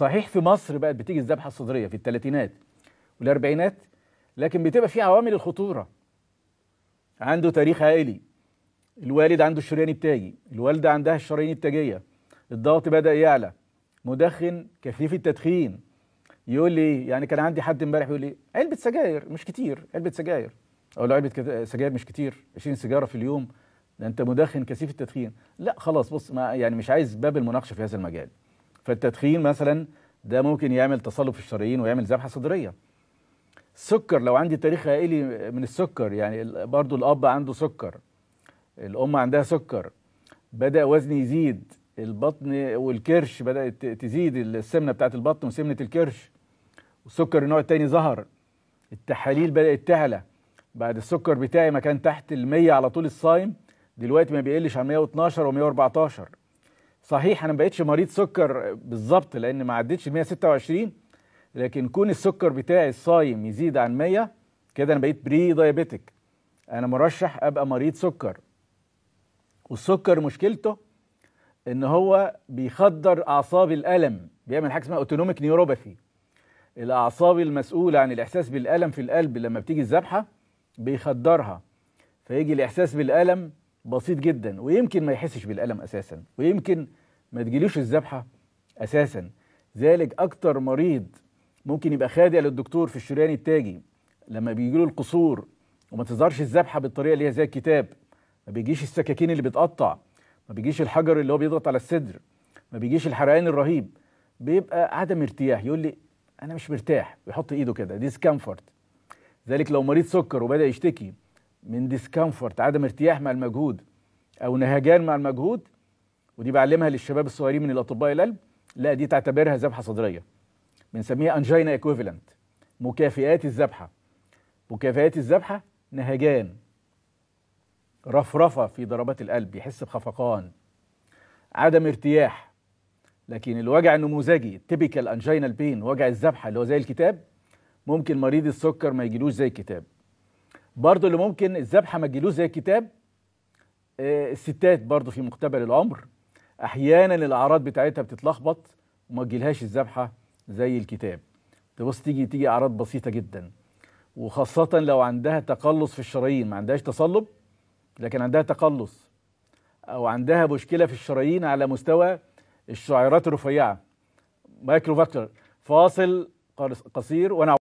صحيح في مصر بقت بتيجي الذبحه الصدريه في الثلاثينات والاربعينات لكن بتبقى في عوامل الخطوره عنده تاريخ عائلي الوالد عنده الشريان التاجي الوالده عندها الشرايين التاجيه الضغط بدا يعلى مدخن كثيف التدخين يقول لي يعني كان عندي حد امبارح يقول لي علبه سجاير مش كتير علبه سجاير اقول له علبه سجاير مش كتير 20 سيجاره في اليوم ده انت مدخن كثيف التدخين لا خلاص بص ما يعني مش عايز باب المناقشه في هذا المجال فالتدخين مثلا ده ممكن يعمل تصلب في الشرايين ويعمل ذبحه صدريه السكر لو عندي تاريخ عائلي من السكر يعني برضو الاب عنده سكر الام عندها سكر بدا وزني يزيد البطن والكرش بدات تزيد السمنه بتاعت البطن وسمنه الكرش والسكر النوع الثاني ظهر التحاليل بدات تعلى بعد السكر بتاعي ما كان تحت ال 100 على طول الصايم دلوقتي ما بيقلش عن 112 و 114 صحيح انا ما بقتش مريض سكر بالظبط لان ما عدتش ال 126 لكن كون السكر بتاعي الصايم يزيد عن 100 كده انا بقيت بري دايابيتك انا مرشح ابقى مريض سكر والسكر مشكلته ان هو بيخدر اعصاب الالم بيعمل حاجه اسمها اوتونوميك نيوروباثي الاعصاب المسؤوله عن الاحساس بالالم في القلب لما بتيجي الذبحه بيخدرها فيجي الاحساس بالالم بسيط جدا ويمكن ما يحسش بالألم أساسا ويمكن ما تجيلوش الذبحة أساسا ذلك أكتر مريض ممكن يبقى خادع للدكتور في الشريان التاجي لما بيجيله القصور وما تظهرش الذبحة بالطريقة اللي هي زي الكتاب ما بيجيش السكاكين اللي بتقطع ما بيجيش الحجر اللي هو بيضغط على الصدر ما بيجيش الحرقان الرهيب بيبقى عدم ارتياح يقول لي انا مش مرتاح ويحط ايده كده ديسكمفورت ذلك لو مريض سكر وبدا يشتكي من ديسكمفورت عدم ارتياح مع المجهود او نهجان مع المجهود ودي بعلمها للشباب الصغيرين من الاطباء القلب لا دي تعتبرها ذبحه صدريه بنسميها انجينا ايكويفالنت مكافئات الذبحه مكافئات الذبحه نهجان رفرفه في ضربات القلب يحس بخفقان عدم ارتياح لكن الوجع النموذجي تيبيكال انجينا البين وجع الذبحه اللي هو زي الكتاب ممكن مريض السكر ما يجيلوش زي الكتاب برضو اللي ممكن الذبحه ما تجيلوش زي الكتاب آه، الستات برضو في مقتبل العمر احيانا الاعراض بتاعتها بتتلخبط وما تجيلهاش الذبحه زي الكتاب تبص تيجي تيجي اعراض بسيطه جدا وخاصه لو عندها تقلص في الشرايين ما عندهاش تصلب لكن عندها تقلص او عندها مشكله في الشرايين على مستوى الشعيرات الرفيعه مايكرو فاصل قصير وانا